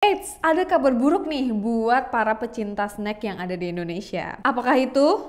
Eits, ada kabar buruk nih buat para pecinta snack yang ada di Indonesia. Apakah itu?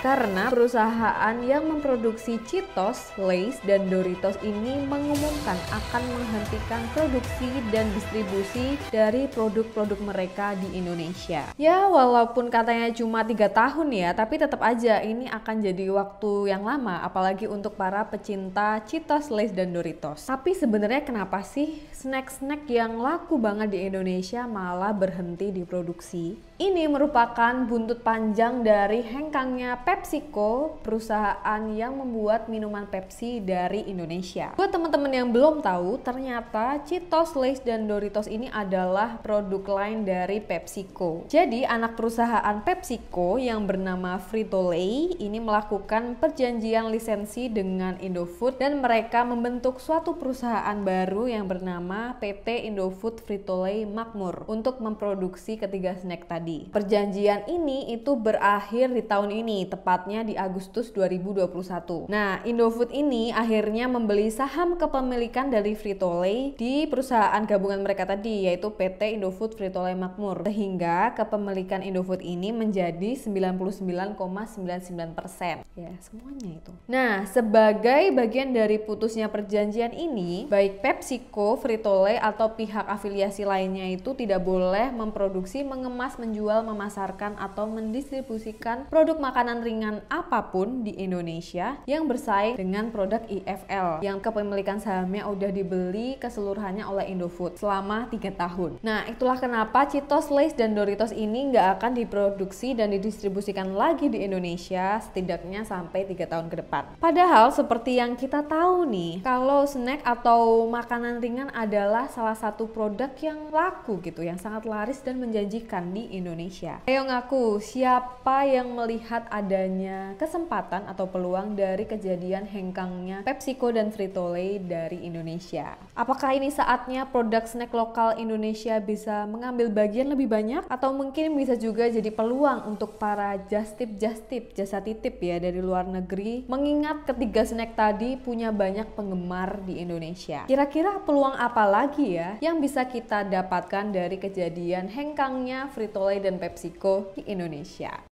karena perusahaan yang memproduksi Cheetos, Lay's, dan Doritos ini mengumumkan akan menghentikan produksi dan distribusi dari produk-produk mereka di Indonesia. Ya, walaupun katanya cuma tiga tahun ya, tapi tetap aja ini akan jadi waktu yang lama, apalagi untuk para pecinta Cheetos, Lay's, dan Doritos. Tapi sebenarnya kenapa sih snack-snack yang laku banget di Indonesia malah berhenti diproduksi? Ini merupakan buntut panjang dari hengkangnya PepsiCo, perusahaan yang membuat minuman Pepsi dari Indonesia. Buat teman-teman yang belum tahu, ternyata Cheetos, Lays, dan Doritos ini adalah produk lain dari PepsiCo. Jadi, anak perusahaan PepsiCo yang bernama Frito-Lay ini melakukan perjanjian lisensi dengan Indofood dan mereka membentuk suatu perusahaan baru yang bernama PT Indofood Frito-Lay Makmur untuk memproduksi ketiga snack tadi. Perjanjian ini itu berakhir di tahun ini, tepatnya di Agustus 2021. Nah, Indofood ini akhirnya membeli saham kepemilikan dari Frito-Lay di perusahaan gabungan mereka tadi yaitu PT Indofood Frito-Lay Makmur. Sehingga kepemilikan Indofood ini menjadi 99,99%. Ya, semuanya itu. Nah, sebagai bagian dari putusnya perjanjian ini, baik PepsiCo, Frito-Lay atau pihak afiliasi lainnya itu tidak boleh memproduksi, mengemas, menjual, memasarkan atau mendistribusikan produk makanan ringan apapun di Indonesia yang bersaing dengan produk IFL yang kepemilikan sahamnya udah dibeli keseluruhannya oleh Indofood selama tiga tahun. Nah, itulah kenapa Cheetos, Lace dan Doritos ini nggak akan diproduksi dan didistribusikan lagi di Indonesia setidaknya sampai tiga tahun ke depan. Padahal seperti yang kita tahu nih, kalau snack atau makanan ringan adalah salah satu produk yang laku gitu, yang sangat laris dan menjanjikan di Indonesia. Ayo ngaku, siapa yang melihat ada adanya kesempatan atau peluang dari kejadian hengkangnya PepsiCo dan Frito-Lay dari Indonesia. Apakah ini saatnya produk snack lokal Indonesia bisa mengambil bagian lebih banyak atau mungkin bisa juga jadi peluang untuk para justip justip jasa titip ya dari luar negeri mengingat ketiga snack tadi punya banyak penggemar di Indonesia. Kira-kira peluang apa lagi ya yang bisa kita dapatkan dari kejadian hengkangnya Frito-Lay dan PepsiCo di Indonesia?